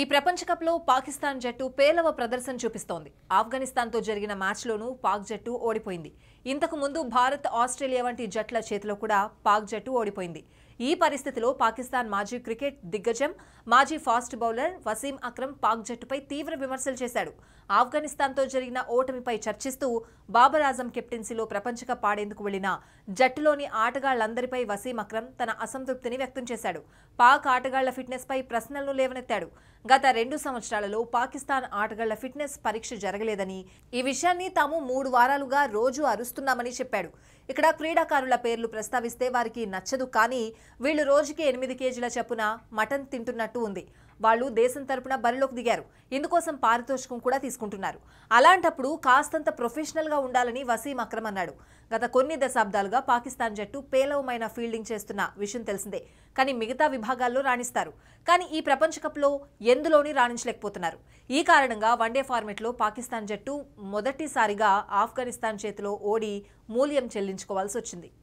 ఈ ప్రపంచ కప్లో పాకిస్తాన్ జట్టు పేలవ ప్రదర్శన చూపిస్తోంది ఆఫ్ఘనిస్తాన్తో జరిగిన మ్యాచ్లోనూ పాక్ జట్టు ఓడిపోయింది ఇంతకు ముందు భారత్ ఆస్ట్రేలియా వంటి జట్ల చేతిలో కూడా పాక్ జట్టు ఓడిపోయింది ఈ పరిస్థితిలో పాకిస్తాన్ మాజీ క్రికెట్ దిగ్గజం మాజీ ఫాస్ట్ బౌలర్ వసీం అక్రమ్ పాక్ జట్టుపై తీవ్ర విమర్శలు చేశాడు ఆఫ్ఘనిస్తాన్తో జరిగిన ఓటమిపై చర్చిస్తూ బాబర్ ఆజం కెప్టెన్సీలో ప్రపంచకప్ ఆడేందుకు వెళ్లిన జట్టులోని ఆటగాళ్లందరిపై వసీం అక్రమ్ తన అసంతృప్తిని వ్యక్తం చేశాడు పాక్ ఆటగాళ్ల ఫిట్నెస్పై ప్రశ్నలను లేవనెత్తాడు గత రెండు సంవత్సరాలలో పాకిస్తాన్ ఆటగాళ్ల ఫిట్నెస్ పరీక్ష జరగలేదని ఈ విషయాన్ని తాము మూడు వారాలుగా రోజు అరుస్తున్నామని చెప్పాడు ఇక్కడ క్రీడాకారుల పేర్లు ప్రస్తావిస్తే వారికి నచ్చదు కానీ వీళ్ళు రోజుకి ఎనిమిది కేజీల చప్పున మటన్ తింటున్నట్టు ఉంది వాళ్ళు దేశం తరపున బరిలోకి దిగారు ఇందుకోసం పారితోషికం కూడా తీసుకుంటున్నారు అలాంటప్పుడు కాస్తంత ప్రొఫెషనల్గా ఉండాలని వసీం అక్రమ్ అన్నాడు గత కొన్ని దశాబ్దాలుగా పాకిస్తాన్ జట్టు పేలవమైన ఫీల్డింగ్ చేస్తున్న విషయం తెలిసిందే కానీ మిగతా విభాగాల్లో రాణిస్తారు కానీ ఈ ప్రపంచ కప్లో ఎందులోని రాణించలేకపోతున్నారు ఈ కారణంగా వన్డే ఫార్మెట్లో పాకిస్తాన్ జట్టు మొదటిసారిగా ఆఫ్ఘనిస్తాన్ చేతిలో ఓడి మూల్యం చెల్లించుకోవాల్సి వచ్చింది